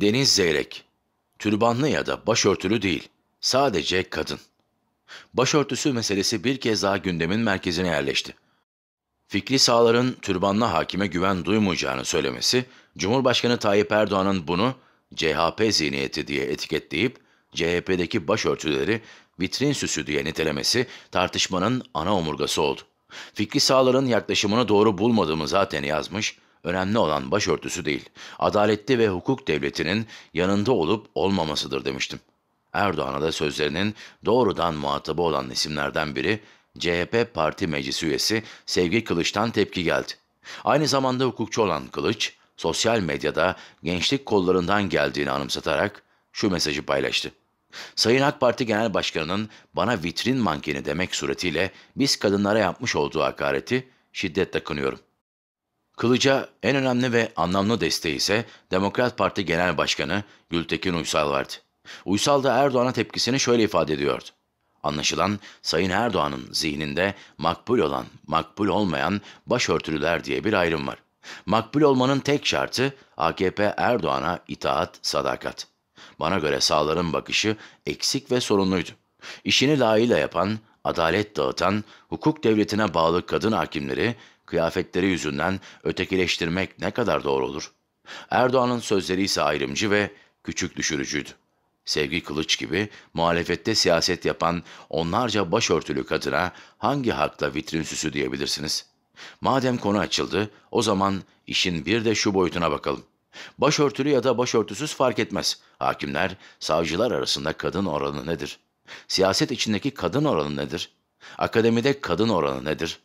Deniz zeyrek. Türbanlı ya da başörtülü değil. Sadece kadın. Başörtüsü meselesi bir kez daha gündemin merkezine yerleşti. Fikri Sağlar'ın türbanlı hakime güven duymayacağını söylemesi, Cumhurbaşkanı Tayyip Erdoğan'ın bunu CHP zihniyeti diye etiketleyip, CHP'deki başörtüleri vitrin süsü diye nitelemesi tartışmanın ana omurgası oldu. Fikri Sağlar'ın yaklaşımını doğru bulmadığımı zaten yazmış, Önemli olan başörtüsü değil, adaletli ve hukuk devletinin yanında olup olmamasıdır demiştim. Erdoğan'a da sözlerinin doğrudan muhatabı olan isimlerden biri CHP Parti Meclis üyesi Sevgi Kılıç'tan tepki geldi. Aynı zamanda hukukçu olan Kılıç, sosyal medyada gençlik kollarından geldiğini anımsatarak şu mesajı paylaştı. Sayın AK Parti Genel Başkanı'nın bana vitrin mankeni demek suretiyle biz kadınlara yapmış olduğu hakareti şiddetle kınıyorum. Kılıca en önemli ve anlamlı desteği ise Demokrat Parti Genel Başkanı Gültekin Uysal vardı. Uysal da Erdoğan'a tepkisini şöyle ifade ediyordu. Anlaşılan Sayın Erdoğan'ın zihninde makbul olan, makbul olmayan başörtülüler diye bir ayrım var. Makbul olmanın tek şartı AKP Erdoğan'a itaat, sadakat. Bana göre sağların bakışı eksik ve sorunluydu. İşini layığıyla yapan, adalet dağıtan, hukuk devletine bağlı kadın hakimleri kıyafetleri yüzünden ötekileştirmek ne kadar doğru olur? Erdoğan'ın sözleri ise ayrımcı ve küçük düşürücüydü. Sevgi Kılıç gibi muhalefette siyaset yapan onlarca başörtülü kadına hangi hakla vitrin süsü diyebilirsiniz? Madem konu açıldı, o zaman işin bir de şu boyutuna bakalım. Başörtülü ya da başörtüsüz fark etmez. Hakimler, savcılar arasında kadın oranı nedir? Siyaset içindeki kadın oranı nedir? Akademide kadın oranı nedir?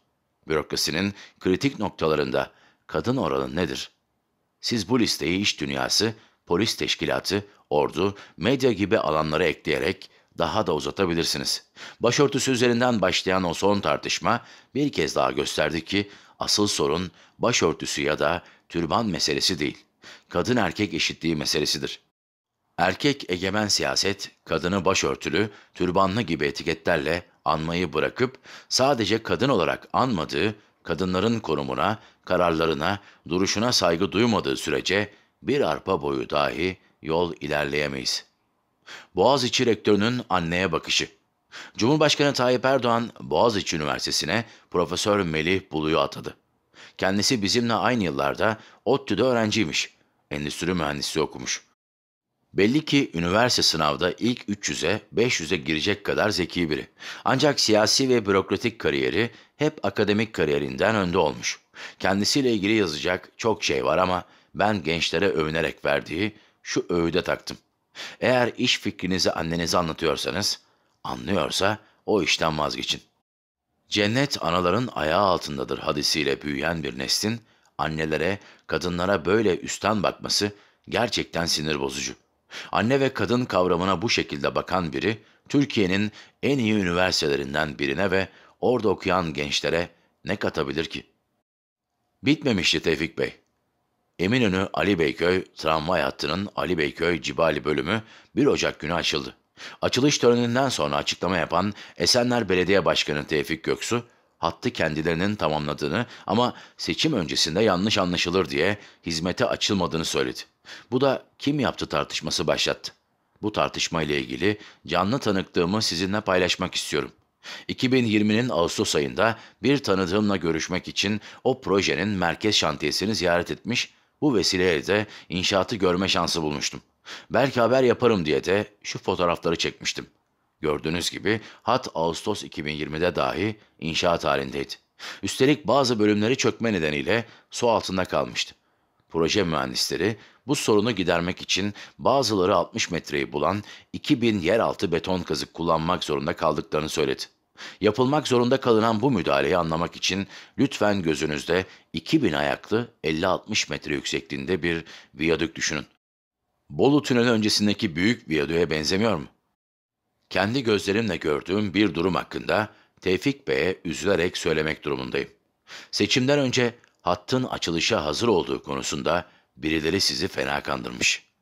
Bürokrasinin kritik noktalarında kadın oranı nedir? Siz bu listeyi iş dünyası, polis teşkilatı, ordu, medya gibi alanlara ekleyerek daha da uzatabilirsiniz. Başörtüsü üzerinden başlayan o son tartışma bir kez daha gösterdi ki asıl sorun başörtüsü ya da türban meselesi değil. Kadın erkek eşitliği meselesidir. Erkek egemen siyaset, kadını başörtülü, türbanlı gibi etiketlerle anmayı bırakıp sadece kadın olarak anmadığı, kadınların konumuna, kararlarına, duruşuna saygı duymadığı sürece bir arpa boyu dahi yol ilerleyemeyiz. Boğaziçi Rektörü'nün anneye bakışı Cumhurbaşkanı Tayyip Erdoğan, Boğaziçi Üniversitesi'ne Profesör Melih Bulu'yu atadı. Kendisi bizimle aynı yıllarda ODTÜ'de öğrenciymiş. Endüstri mühendisi okumuş. Belli ki üniversite sınavda ilk 300'e, 500'e girecek kadar zeki biri. Ancak siyasi ve bürokratik kariyeri hep akademik kariyerinden önde olmuş. Kendisiyle ilgili yazacak çok şey var ama ben gençlere övünerek verdiği şu övüde taktım. Eğer iş fikrinizi annenize anlatıyorsanız, anlıyorsa o işten vazgeçin. Cennet anaların ayağı altındadır hadisiyle büyüyen bir neslin, annelere, kadınlara böyle üstten bakması gerçekten sinir bozucu. Anne ve kadın kavramına bu şekilde bakan biri, Türkiye'nin en iyi üniversitelerinden birine ve orada okuyan gençlere ne katabilir ki? Bitmemişti Tevfik Bey. Eminönü Ali Beyköy tramvay hattının Ali Beyköy Cibali bölümü 1 Ocak günü açıldı. Açılış töreninden sonra açıklama yapan Esenler Belediye Başkanı Tevfik Göksu, hattı kendilerinin tamamladığını ama seçim öncesinde yanlış anlaşılır diye hizmete açılmadığını söyledi. Bu da kim yaptı tartışması başlattı. Bu tartışma ile ilgili canlı tanıklığımı sizinle paylaşmak istiyorum. 2020'nin Ağustos ayında bir tanıdığımla görüşmek için o projenin merkez şantiyesini ziyaret etmiş, bu vesileyle de inşaatı görme şansı bulmuştum. Belki haber yaparım diye de şu fotoğrafları çekmiştim.'' Gördüğünüz gibi hat Ağustos 2020'de dahi inşaat halindeydi. Üstelik bazı bölümleri çökme nedeniyle su altında kalmıştı. Proje mühendisleri bu sorunu gidermek için bazıları 60 metreyi bulan 2000 yeraltı beton kazık kullanmak zorunda kaldıklarını söyledi. Yapılmak zorunda kalınan bu müdahaleyi anlamak için lütfen gözünüzde 2000 ayaklı 50-60 metre yüksekliğinde bir viyadük düşünün. Bolu tüneli öncesindeki büyük viyadüğe benzemiyor mu? kendi gözlerimle gördüğüm bir durum hakkında Tevfik Bey'e üzülerek söylemek durumundayım. Seçimden önce hattın açılışa hazır olduğu konusunda birileri sizi fena kandırmış.''